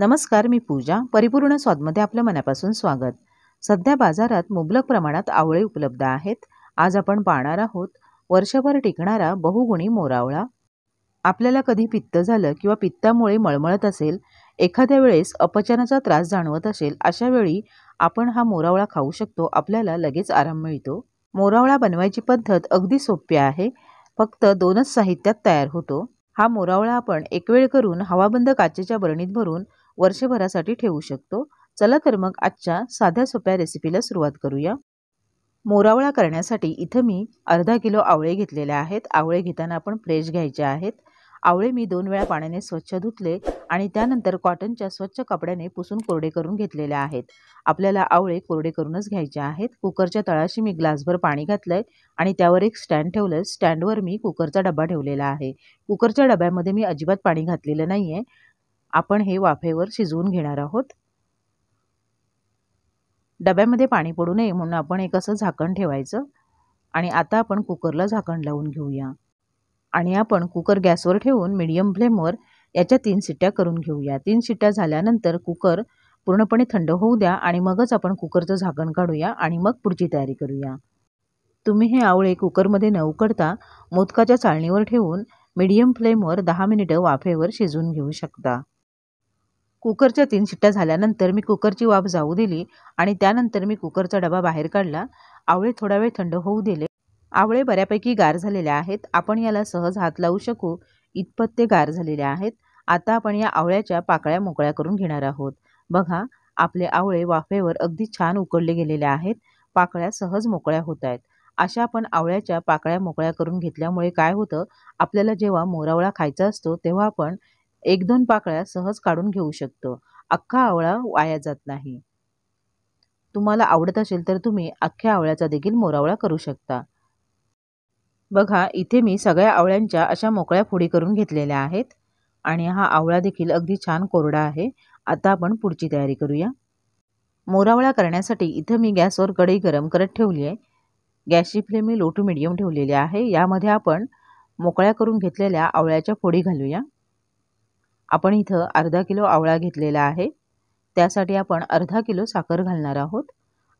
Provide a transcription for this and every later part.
नमस्कार मी पूजा परिपूर्ण स्वादमध्ये आपलं मनापासून स्वागत सध्या बाजारात मुबलक प्रमाणात आवळे उपलब्ध आहेत आज आपण पाहणार आहोत वर्षभर टिकणारा बहुगुणी मोरावळा आपल्याला कधी पित्त झालं किंवा पित्तामुळे मळमळत असेल एखाद्या वेळेस अपचनाचा त्रास जाणवत असेल अशा वेळी आपण हा मोरावळा खाऊ शकतो आपल्याला लगेच आराम मिळतो मोरावळा बनवायची पद्धत अगदी सोपी आहे फक्त दोनच साहित्यात तयार होतो हा मोरावळा आपण एक वेळ करून हवाबंद काचेच्या बरणीत भरून वर्षभरासाठी ठेवू शकतो चला तर मग आजच्या साध्या सोप्या रेसिपीला सुरुवात करूया मोरावळा करण्यासाठी इथं मी अर्धा किलो आवळे घेतलेले आहेत आवळे घेताना आपण फ्रेश घ्यायचे आहेत आवळे मी दोन वेळा पाण्याने स्वच्छ धुतले आणि त्यानंतर कॉटनच्या स्वच्छ कपड्याने पुसून कोरडे करून घेतलेले आहेत आपल्याला आवळे कोरडे करूनच घ्यायचे आहेत कुकरच्या तळाशी मी ग्लासभर पाणी घातलंय आणि त्यावर एक स्टँड ठेवलं स्टँडवर मी कुकरचा डबा ठेवलेला आहे कुकरच्या डब्यामध्ये मी अजिबात पाणी घातलेलं नाही आपण हे वाफेवर शिजवून घेणार आहोत डब्यामध्ये पाणी पडू नये म्हणून आपण एक असं झाकण ठेवायचं आणि आता आपण कुकरला झाकण लावून घेऊया आणि आपण कुकर गॅसवर ठेवून मिडियम फ्लेमवर याच्या तीन शिट्ट्या करून घेऊया तीन शिट्ट्या झाल्यानंतर कुकर पूर्णपणे थंड होऊ द्या आणि मगच आपण कुकरचं झाकण काढूया आणि मग पुढची तयारी करूया तुम्ही हे आवळे कुकरमध्ये न उकडता मोदकाच्या चाळणीवर ठेवून मीडियम फ्लेमवर दहा मिनिटं वाफेवर शिजवून घेऊ शकता कुकरच्या तीन शिट्ट्या झाल्यानंतर मी कुकरची वाफ जाऊ दिली आणि त्यानंतर मी कुकरचा डबा बाहेर काढला आवळे थोडा वेळ थंड होऊ दिले आवळे बऱ्यापैकी गार झालेल्या आहेत आपण याला सहज हात लावू शकू इतपत ते गार झालेले आहेत आता आपण या आवळ्याच्या पाकळ्या मोकळ्या करून घेणार आहोत बघा आपले आवळे वाफेवर अगदी छान उकडले गेलेले आहेत पाकळ्या सहज मोकळ्या होत आहेत अशा आपण आवळ्याच्या पाकळ्या मोकळ्या करून घेतल्यामुळे काय होतं आपल्याला जेव्हा मोरावळा खायचा असतो तेव्हा आपण एक दोन पाकळ्या सहज काढून घेऊ शकतो अख्खा आवळा वाया जात नाही तुम्हाला आवडत असेल तर तुम्ही अख्ख्या आवळ्याचा देखील मोरावळा करू शकता बघा इथे मी सगळ्या आवळ्यांच्या अशा मोकळ्या फोडी करून घेतलेल्या आहेत आणि हा आवळा देखील अगदी छान कोरडा आहे आता आपण पुढची तयारी करूया मोरावळा करण्यासाठी इथं मी गॅसवर कढई गरम करत ठेवली आहे गॅसची फ्लेम मी लो टू मिडियम ठेवलेली आहे यामध्ये आपण मोकळ्या करून घेतलेल्या आवळ्याच्या फोडी घालूया आपण इथं अर्धा किलो आवळा घेतलेला आहे त्यासाठी आपण अर्धा किलो साखर घालणार आहोत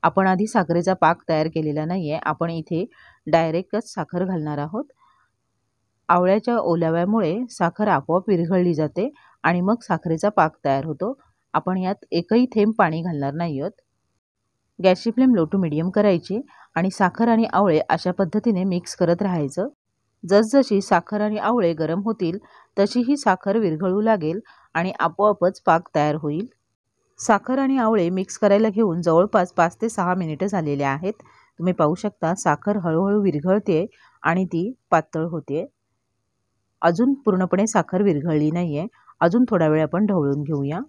आपण आधी साखरेचा पाक तयार केलेला नाही आहे आपण इथे डायरेक्टच साखर घालणार आहोत आवळ्याच्या ओलाव्यामुळे साखर आपोआप विरघळली जाते आणि मग साखरेचा पाक तयार होतो आपण यात एकही थेंब पाणी घालणार नाही आहोत गॅसची फ्लेम लो टू मिडियम करायची आणि साखर आणि आवळे अशा पद्धतीने मिक्स करत राहायचं जसजशी साखर आणि आवळे गरम होतील तशी ही साखर विरघळू लागेल आणि आपोआपच पाक तयार होईल साखर आणि आवळे मिक्स करायला घेऊन जवळपास पाच ते सहा मिनिटं झालेली आहेत तुम्ही पाहू शकता साखर हळूहळू विरघळते आणि ती पातळ होते अजून पूर्णपणे साखर विरघळली नाही आहे अजून थोडा वेळ आपण ढवळून घेऊया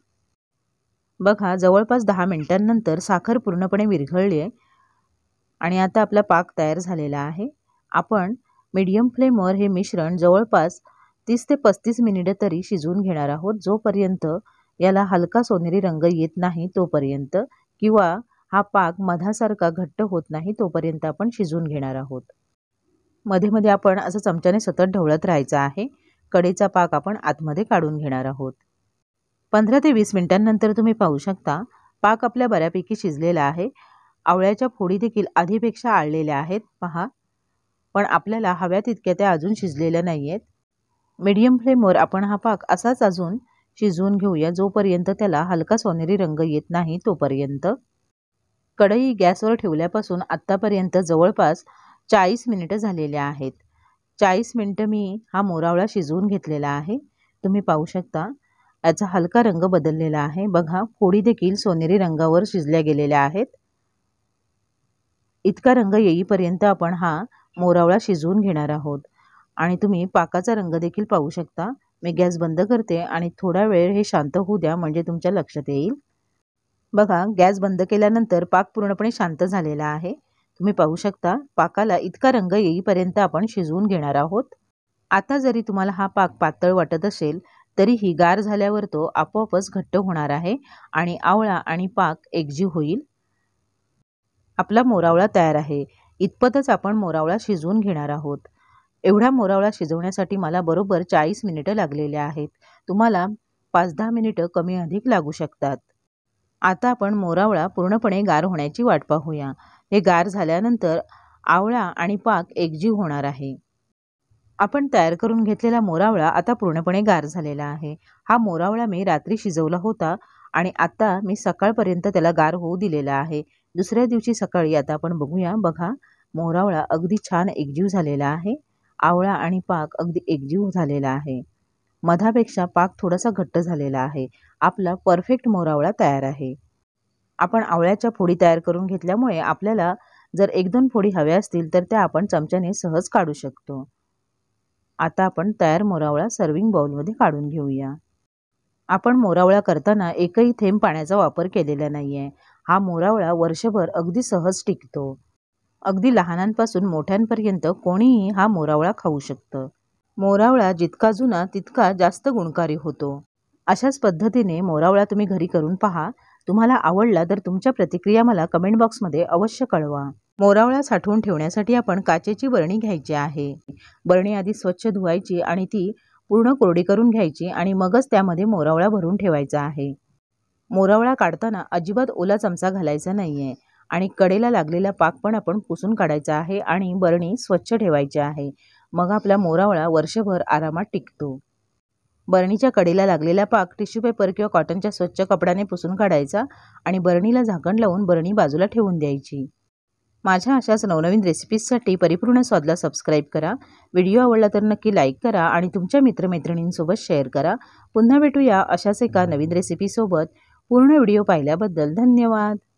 बघा जवळपास दहा मिनिटांनंतर साखर पूर्णपणे विरघळली आहे आणि आता आपला पाक तयार झालेला आहे आपण मीडियम फ्लेमवर हे मिश्रण जवळपास तीस ते पस्तीस मिनिटं तरी शिजवून घेणार आहोत जोपर्यंत याला हलका सोनेरी रंग येत नाही तोपर्यंत किंवा हा पाक मधासारखा घट्ट होत नाही तोपर्यंत आपण शिजवून घेणार आहोत मध्ये मध्ये आपण असं चमच्याने सतत ढवळत राहायचं आहे कडेचा पाक आपण आतमध्ये काढून घेणार आहोत पंधरा ते वीस मिनिटांनंतर तुम्ही पाहू शकता पाक आपल्या बऱ्यापैकी शिजलेला आहे आवळ्याच्या फोडी देखील आधीपेक्षा आळलेल्या आहेत पहा पण आपल्याला हव्या तितक्या त्या अजून शिजलेल्या नाही आहेत मीडियम फ्लेमवर आपण हा पाक असाच अजून शिजवून घेऊया जोपर्यंत त्याला हलका सोनेरी रंग येत नाही तोपर्यंत कढई गॅसवर ठेवल्यापासून आत्तापर्यंत जवळपास चाळीस मिनिटं झालेल्या आहेत चाळीस मिनटं मी हा मोरावळा शिजवून घेतलेला आहे तुम्ही पाहू शकता याचा हलका रंग बदललेला आहे बघा फोडी देखील सोनेरी रंगावर शिजल्या गेलेल्या आहेत इतका रंग येईपर्यंत आपण हा मोरावळा शिजवून घेणार आहोत आणि तुम्ही पाकाचा रंग देखील पाहू शकता मी गॅस बंद करते आणि थोडा वेळ हे शांत होऊ द्या म्हणजे तुमच्या लक्षात येईल बघा गॅस बंद केल्यानंतर पाक पूर्णपणे शांत झालेला आहे तुम्ही पाहू शकता पाकाला इतका रंग येईपर्यंत आपण शिजवून घेणार आहोत आता जरी तुम्हाला हा पाक पातळ वाटत असेल तरीही गार झाल्यावर तो आपोआपच घट्ट होणार आहे आणि आवळा आणि पाक एकजीव होईल आपला मोरावळा तयार आहे इतपतच आपण मोरावळा शिजवून घेणार आहोत एवढा मोरावळा शिजवण्यासाठी मला बरोबर चाळीस मिनिटं लागलेल्या आहेत तुम्हाला पाच दहा मिनिटं कमी अधिक लागू शकतात आता आपण मोरावळा पूर्णपणे गार होण्याची वाट पाहूया हे गार झाल्यानंतर आवळा आणि पाक एकजीव होणार आहे आपण तयार करून घेतलेला मोरावळा आता पूर्णपणे गार झालेला आहे हा मोरावळा मी रात्री शिजवला होता आणि आता मी सकाळपर्यंत त्याला गार होऊ दिलेला आहे दुसऱ्या दिवशी सकाळी आता आपण बघूया बघा मोरावळा अगदी छान एकजीव झालेला आहे आवळा आणि पाक अगदी एकजीव झालेला आहे मधापेक्षा पाक थोडासा घट्ट झालेला आहे आपला परफेक्ट मोरावळा तयार आहे आपण आवळ्याच्या फोडी तयार करून घेतल्यामुळे आपल्याला जर एक दोन फोडी हव्या असतील तर त्या आपण चमच्याने सहज काढू शकतो आता आपण तयार मोरावळा सर्विंग बाउलमध्ये काढून घेऊया आपण मोरावळा करताना एकही थेंब पाण्याचा वापर केलेला नाही आहे हा मोरावळा वर्षभर अगदी सहज टिकतो अगदी लहानांपासून मोठ्यांपर्यंत कोणीही हा मोरावळा खाऊ शकतं मोरावळा जितका जुना तितका जास्त गुणकारी होतो अशाच पद्धतीने मोरावळा तुम्ही घरी करून पहा तुम्हाला आवडला तर तुमच्या प्रतिक्रिया मला कमेंट बॉक्समध्ये अवश्य कळवा मोरावळा साठवून ठेवण्यासाठी आपण काचेची बरणी घ्यायची आहे बरणी आधी स्वच्छ धुवायची आणि ती पूर्ण कोरडी करून घ्यायची आणि मगच त्यामध्ये मोरावळा भरून ठेवायचा आहे मोरावळा काढताना अजिबात ओला चमचा घालायचा नाही आहे आणि कडेला लागलेला पाक पण आपण पुसून काढायचा आहे आणि बरणी स्वच्छ ठेवायची आहे मग आपला मोरावळा वर्षभर आरामात टिकतो बरणीच्या कडेला लागलेला पाक टिश्यू पेपर किंवा कॉटनच्या स्वच्छ कपड्याने पुसून काढायचा आणि बरणीला झाकण लावून बरणी बाजूला ठेवून द्यायची माझ्या अशाच नवनवीन रेसिपीजसाठी परिपूर्ण स्वादला सबस्क्राईब करा व्हिडिओ आवडला तर नक्की लाईक करा आणि तुमच्या मित्रमैत्रिणींसोबत शेअर करा पुन्हा भेटूया अशाच एका नवीन रेसिपीसोबत पूर्ण व्हिडिओ पाहिल्याबद्दल धन्यवाद